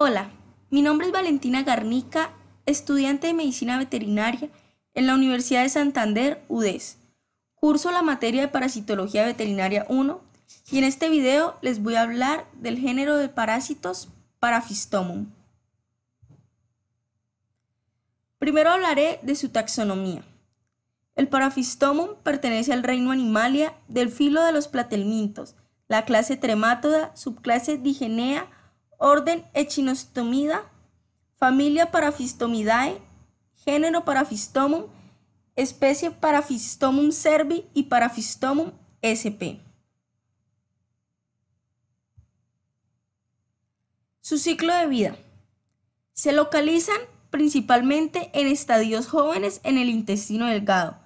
Hola, mi nombre es Valentina Garnica, estudiante de Medicina Veterinaria en la Universidad de Santander, UDES. Curso la materia de Parasitología Veterinaria 1 y en este video les voy a hablar del género de parásitos Parafistomum. Primero hablaré de su taxonomía. El Parafistomum pertenece al reino Animalia del filo de los platelmintos, la clase tremátoda, subclase Digenea, orden Echinostomida, familia Parafistomidae, género Parafistomum, especie Parafistomum cervi y Parafistomum sp. Su ciclo de vida. Se localizan principalmente en estadios jóvenes en el intestino delgado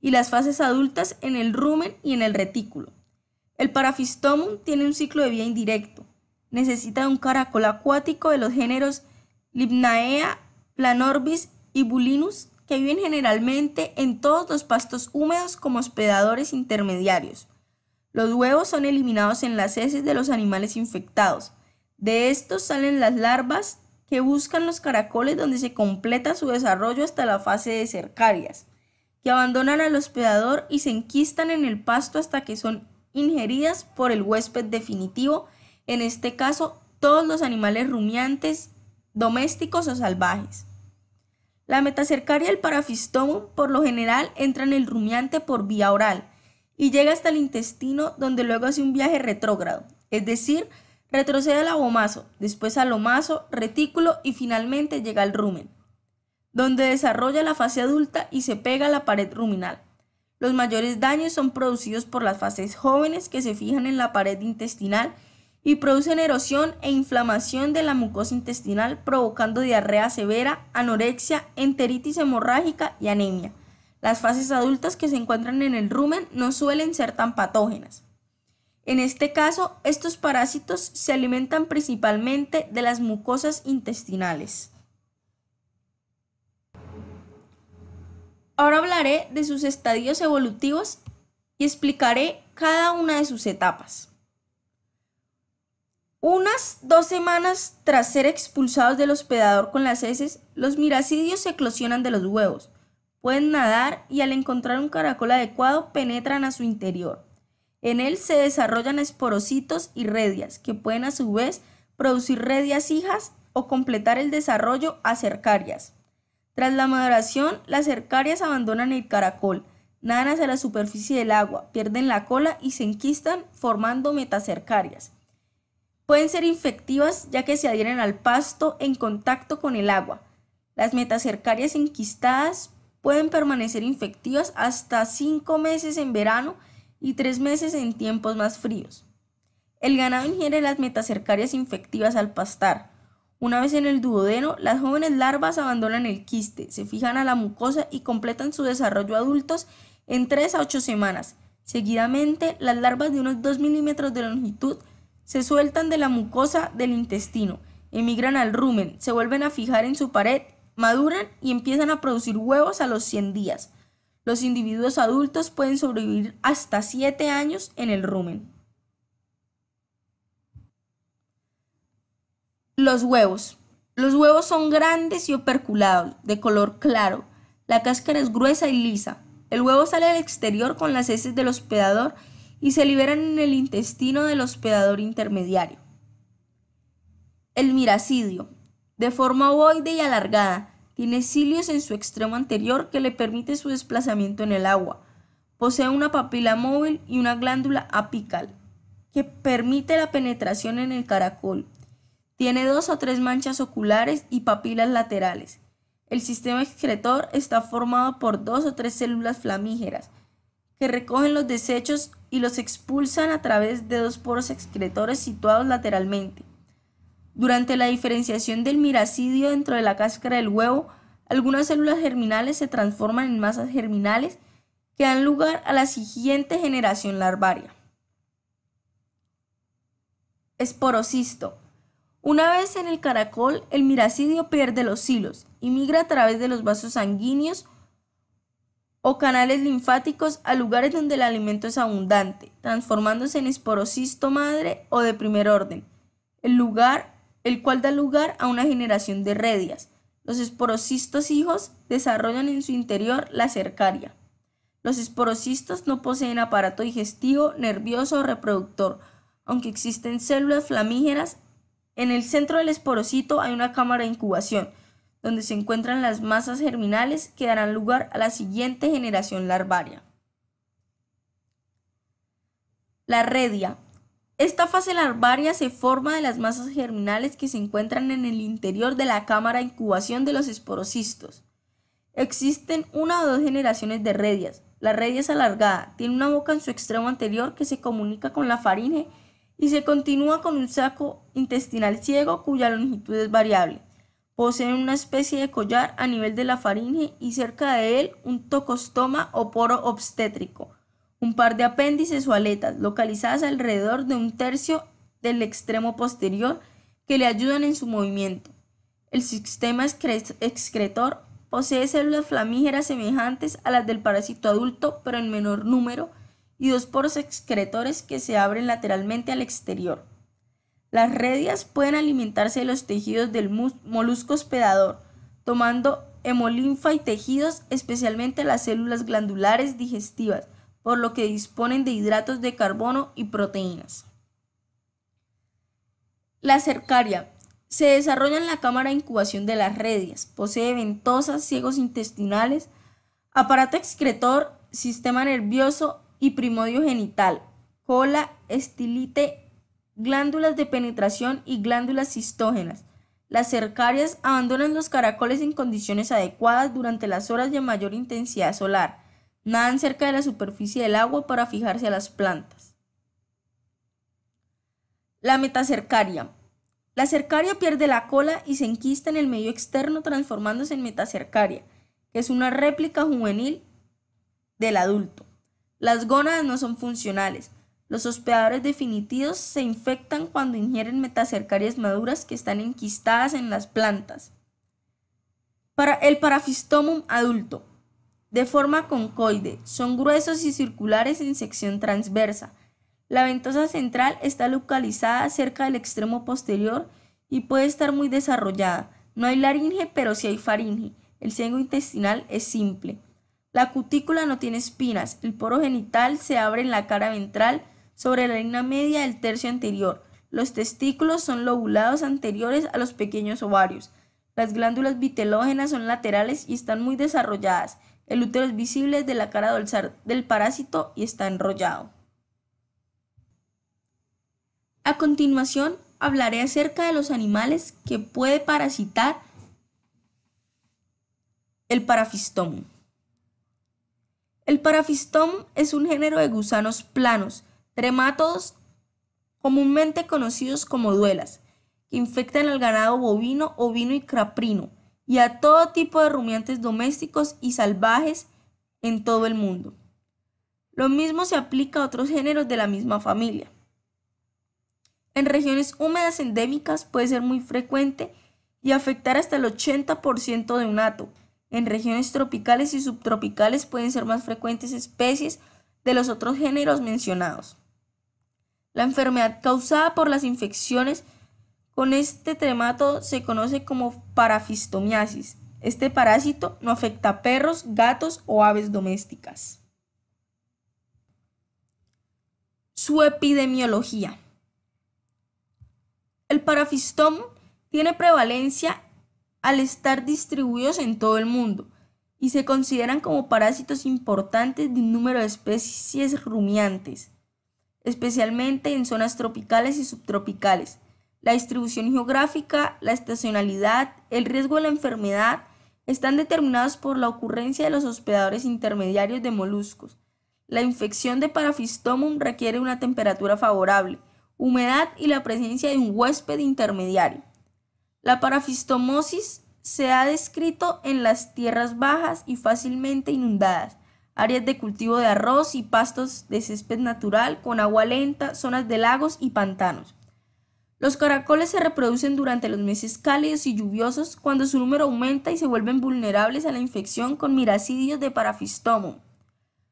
y las fases adultas en el rumen y en el retículo. El parafistomum tiene un ciclo de vida indirecto, necesita un caracol acuático de los géneros lipnaea Planorbis y Bulinus que viven generalmente en todos los pastos húmedos como hospedadores intermediarios. Los huevos son eliminados en las heces de los animales infectados. De estos salen las larvas que buscan los caracoles donde se completa su desarrollo hasta la fase de cercarias, que abandonan al hospedador y se enquistan en el pasto hasta que son ingeridas por el huésped definitivo en este caso todos los animales rumiantes, domésticos o salvajes. La metacercaria el parafistomum por lo general entra en el rumiante por vía oral y llega hasta el intestino donde luego hace un viaje retrógrado, es decir, retrocede al abomaso, después al omaso, retículo y finalmente llega al rumen, donde desarrolla la fase adulta y se pega a la pared ruminal. Los mayores daños son producidos por las fases jóvenes que se fijan en la pared intestinal y producen erosión e inflamación de la mucosa intestinal provocando diarrea severa, anorexia, enteritis hemorrágica y anemia. Las fases adultas que se encuentran en el rumen no suelen ser tan patógenas. En este caso, estos parásitos se alimentan principalmente de las mucosas intestinales. Ahora hablaré de sus estadios evolutivos y explicaré cada una de sus etapas. Unas dos semanas tras ser expulsados del hospedador con las heces, los miracidios se eclosionan de los huevos. Pueden nadar y al encontrar un caracol adecuado penetran a su interior. En él se desarrollan esporocitos y redias, que pueden a su vez producir redias hijas o completar el desarrollo a cercarias. Tras la maduración, las cercarias abandonan el caracol, nadan hacia la superficie del agua, pierden la cola y se enquistan formando metacercarias. Pueden ser infectivas ya que se adhieren al pasto en contacto con el agua. Las metacercarias enquistadas pueden permanecer infectivas hasta 5 meses en verano y 3 meses en tiempos más fríos. El ganado ingiere las metacercarias infectivas al pastar. Una vez en el duodeno, las jóvenes larvas abandonan el quiste, se fijan a la mucosa y completan su desarrollo adultos en 3 a 8 semanas. Seguidamente, las larvas de unos 2 milímetros de longitud se sueltan de la mucosa del intestino, emigran al rumen, se vuelven a fijar en su pared, maduran y empiezan a producir huevos a los 100 días. Los individuos adultos pueden sobrevivir hasta 7 años en el rumen. Los huevos. Los huevos son grandes y operculados, de color claro. La cáscara es gruesa y lisa. El huevo sale al exterior con las heces del hospedador y se liberan en el intestino del hospedador intermediario. El miracidio, de forma ovoide y alargada, tiene cilios en su extremo anterior que le permite su desplazamiento en el agua. Posee una papila móvil y una glándula apical que permite la penetración en el caracol. Tiene dos o tres manchas oculares y papilas laterales. El sistema excretor está formado por dos o tres células flamígeras que recogen los desechos y los expulsan a través de dos poros excretores situados lateralmente. Durante la diferenciación del miracidio dentro de la cáscara del huevo, algunas células germinales se transforman en masas germinales que dan lugar a la siguiente generación larvaria. Esporocisto. Una vez en el caracol, el miracidio pierde los hilos y migra a través de los vasos sanguíneos o canales linfáticos a lugares donde el alimento es abundante, transformándose en esporocisto madre o de primer orden, el, lugar, el cual da lugar a una generación de redias. Los esporocistos hijos desarrollan en su interior la cercaria. Los esporocistos no poseen aparato digestivo, nervioso o reproductor, aunque existen células flamígeras. En el centro del esporocito hay una cámara de incubación, donde se encuentran las masas germinales que darán lugar a la siguiente generación larvaria. La redia. Esta fase larvaria se forma de las masas germinales que se encuentran en el interior de la cámara de incubación de los esporocistos. Existen una o dos generaciones de redias. La redia es alargada, tiene una boca en su extremo anterior que se comunica con la faringe y se continúa con un saco intestinal ciego cuya longitud es variable. Posee una especie de collar a nivel de la faringe y cerca de él un tocostoma o poro obstétrico, un par de apéndices o aletas localizadas alrededor de un tercio del extremo posterior que le ayudan en su movimiento. El sistema excretor posee células flamígeras semejantes a las del parásito adulto, pero en menor número, y dos poros excretores que se abren lateralmente al exterior. Las redias pueden alimentarse de los tejidos del molusco hospedador, tomando hemolinfa y tejidos, especialmente las células glandulares digestivas, por lo que disponen de hidratos de carbono y proteínas. La cercaria se desarrolla en la cámara de incubación de las redias, posee ventosas, ciegos intestinales, aparato excretor, sistema nervioso y primodio genital, cola, estilite glándulas de penetración y glándulas cistógenas. Las cercarias abandonan los caracoles en condiciones adecuadas durante las horas de mayor intensidad solar. Nadan cerca de la superficie del agua para fijarse a las plantas. La metacercaria. La cercaria pierde la cola y se enquista en el medio externo transformándose en metacercaria, que es una réplica juvenil del adulto. Las gónadas no son funcionales. Los hospedadores definitivos se infectan cuando ingieren metacercarias maduras que están enquistadas en las plantas. Para el parafistomum adulto, de forma concoide, son gruesos y circulares en sección transversa. La ventosa central está localizada cerca del extremo posterior y puede estar muy desarrollada. No hay laringe, pero sí hay faringe. El ciego intestinal es simple. La cutícula no tiene espinas. El poro genital se abre en la cara ventral sobre la línea media del tercio anterior. Los testículos son lobulados anteriores a los pequeños ovarios. Las glándulas vitelógenas son laterales y están muy desarrolladas. El útero es visible de la cara dorsal del parásito y está enrollado. A continuación, hablaré acerca de los animales que puede parasitar el parafistón El parafistón es un género de gusanos planos Trematos comúnmente conocidos como duelas, que infectan al ganado bovino, ovino y caprino, y a todo tipo de rumiantes domésticos y salvajes en todo el mundo. Lo mismo se aplica a otros géneros de la misma familia. En regiones húmedas endémicas puede ser muy frecuente y afectar hasta el 80% de un ato. En regiones tropicales y subtropicales pueden ser más frecuentes especies de los otros géneros mencionados. La enfermedad causada por las infecciones con este tremato se conoce como parafistomiasis. Este parásito no afecta a perros, gatos o aves domésticas. Su epidemiología. El parafistom tiene prevalencia al estar distribuidos en todo el mundo y se consideran como parásitos importantes de un número de especies rumiantes especialmente en zonas tropicales y subtropicales, la distribución geográfica, la estacionalidad, el riesgo de la enfermedad, están determinados por la ocurrencia de los hospedadores intermediarios de moluscos. La infección de parafistomum requiere una temperatura favorable, humedad y la presencia de un huésped intermediario. La parafistomosis se ha descrito en las tierras bajas y fácilmente inundadas, áreas de cultivo de arroz y pastos de césped natural con agua lenta, zonas de lagos y pantanos. Los caracoles se reproducen durante los meses cálidos y lluviosos cuando su número aumenta y se vuelven vulnerables a la infección con miracidios de parafistomo.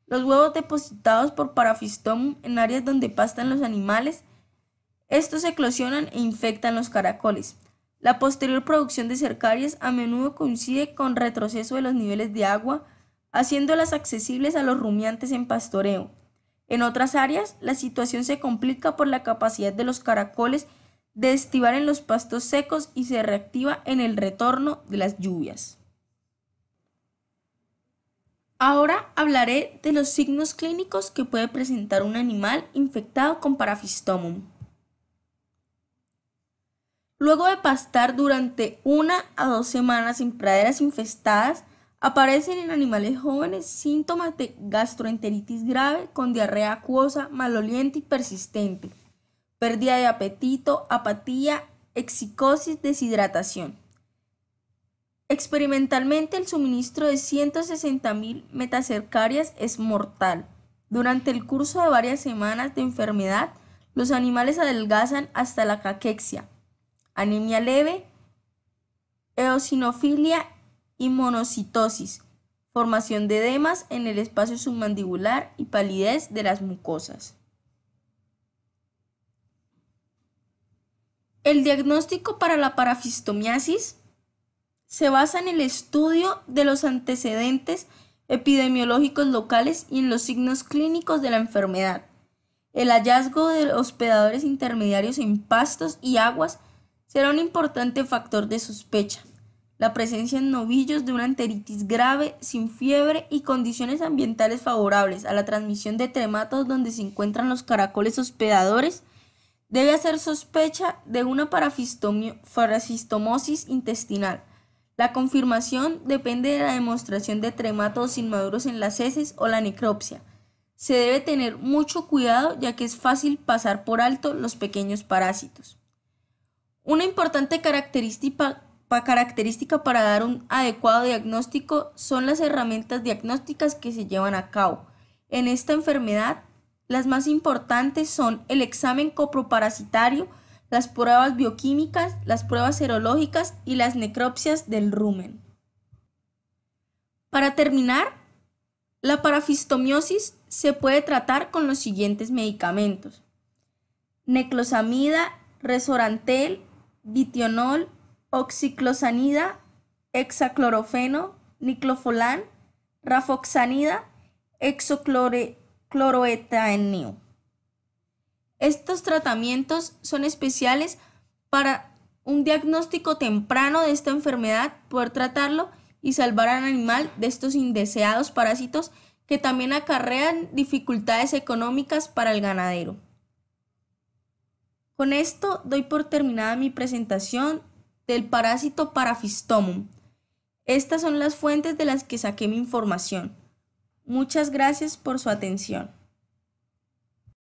Los huevos depositados por parafistomo en áreas donde pastan los animales, estos eclosionan e infectan los caracoles. La posterior producción de cercarias a menudo coincide con retroceso de los niveles de agua, haciéndolas accesibles a los rumiantes en pastoreo. En otras áreas, la situación se complica por la capacidad de los caracoles de estivar en los pastos secos y se reactiva en el retorno de las lluvias. Ahora hablaré de los signos clínicos que puede presentar un animal infectado con parafistomum. Luego de pastar durante una a dos semanas en praderas infestadas, Aparecen en animales jóvenes síntomas de gastroenteritis grave con diarrea acuosa, maloliente y persistente, pérdida de apetito, apatía, exicosis, deshidratación. Experimentalmente el suministro de 160.000 metacercarias es mortal. Durante el curso de varias semanas de enfermedad, los animales adelgazan hasta la caquexia, anemia leve, eosinofilia y monocitosis, formación de edemas en el espacio submandibular y palidez de las mucosas. El diagnóstico para la parafistomiasis se basa en el estudio de los antecedentes epidemiológicos locales y en los signos clínicos de la enfermedad. El hallazgo de hospedadores intermediarios en pastos y aguas será un importante factor de sospecha la presencia en novillos de una enteritis grave, sin fiebre y condiciones ambientales favorables a la transmisión de trematos donde se encuentran los caracoles hospedadores, debe hacer sospecha de una parafistomosis intestinal. La confirmación depende de la demostración de trematos inmaduros en las heces o la necropsia. Se debe tener mucho cuidado ya que es fácil pasar por alto los pequeños parásitos. Una importante característica característica para dar un adecuado diagnóstico son las herramientas diagnósticas que se llevan a cabo. En esta enfermedad, las más importantes son el examen coproparasitario, las pruebas bioquímicas, las pruebas serológicas y las necropsias del rumen. Para terminar, la parafistomiosis se puede tratar con los siguientes medicamentos. Neclosamida, resorantel, bitionol oxiclosanida, hexaclorofeno, niclofolán, rafoxanida, exocloroetanio. Estos tratamientos son especiales para un diagnóstico temprano de esta enfermedad, poder tratarlo y salvar al animal de estos indeseados parásitos que también acarrean dificultades económicas para el ganadero. Con esto doy por terminada mi presentación del parásito Parafistomum. Estas son las fuentes de las que saqué mi información. Muchas gracias por su atención.